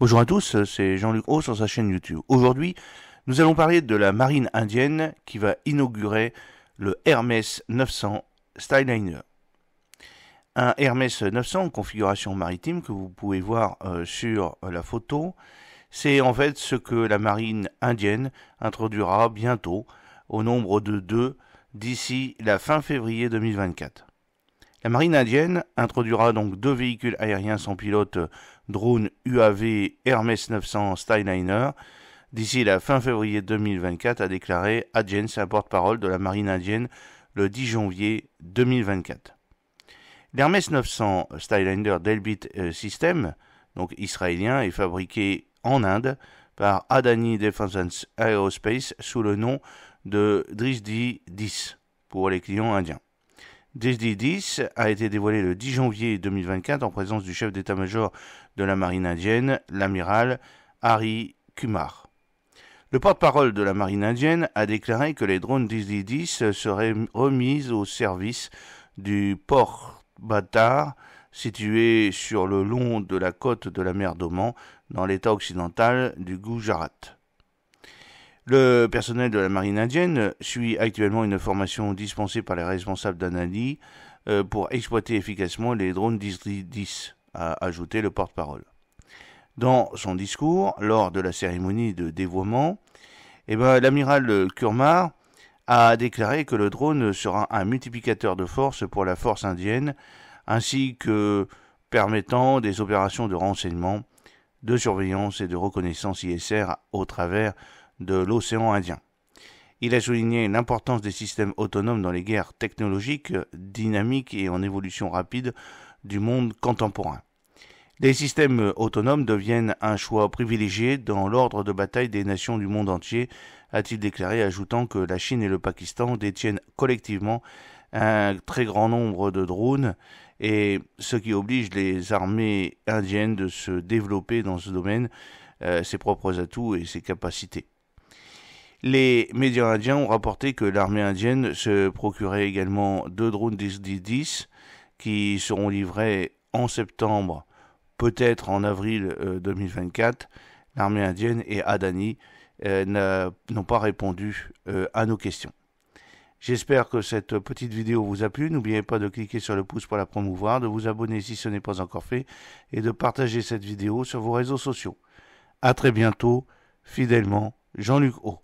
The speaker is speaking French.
Bonjour à tous, c'est Jean-Luc Haut sur sa chaîne YouTube. Aujourd'hui, nous allons parler de la marine indienne qui va inaugurer le Hermès 900 Styliner. Un Hermès 900 en configuration maritime que vous pouvez voir euh, sur la photo, c'est en fait ce que la marine indienne introduira bientôt au nombre de deux d'ici la fin février 2024. La marine indienne introduira donc deux véhicules aériens sans pilote drone UAV Hermes 900 Styliner d'ici la fin février 2024, a déclaré Agence, un porte-parole de la marine indienne, le 10 janvier 2024. L'Hermès 900 Styliner Delbit euh, System, donc israélien, est fabriqué en Inde par Adani Defense Aerospace sous le nom de Drisdi 10 pour les clients indiens. DD-10 a été dévoilé le 10 janvier 2024 en présence du chef d'état-major de la marine indienne, l'amiral Hari Kumar. Le porte-parole de la marine indienne a déclaré que les drones DD-10 seraient remis au service du port Batar, situé sur le long de la côte de la mer d'Oman, dans l'état occidental du Gujarat. Le personnel de la marine indienne suit actuellement une formation dispensée par les responsables d'Anali euh, pour exploiter efficacement les drones 10-10, a ajouté le porte-parole. Dans son discours, lors de la cérémonie de dévoiement, eh ben, l'amiral Kurmar a déclaré que le drone sera un multiplicateur de force pour la force indienne, ainsi que permettant des opérations de renseignement, de surveillance et de reconnaissance ISR au travers de l'océan Indien. Il a souligné l'importance des systèmes autonomes dans les guerres technologiques, dynamiques et en évolution rapide du monde contemporain. Les systèmes autonomes deviennent un choix privilégié dans l'ordre de bataille des nations du monde entier, a-t-il déclaré, ajoutant que la Chine et le Pakistan détiennent collectivement un très grand nombre de drones, et ce qui oblige les armées indiennes de se développer dans ce domaine, euh, ses propres atouts et ses capacités. Les médias indiens ont rapporté que l'armée indienne se procurait également deux drones 10-10 qui seront livrés en septembre, peut-être en avril 2024. Euh, l'armée indienne et Adani euh, n'ont pas répondu euh, à nos questions. J'espère que cette petite vidéo vous a plu. N'oubliez pas de cliquer sur le pouce pour la promouvoir, de vous abonner si ce n'est pas encore fait et de partager cette vidéo sur vos réseaux sociaux. À très bientôt, fidèlement, Jean-Luc O.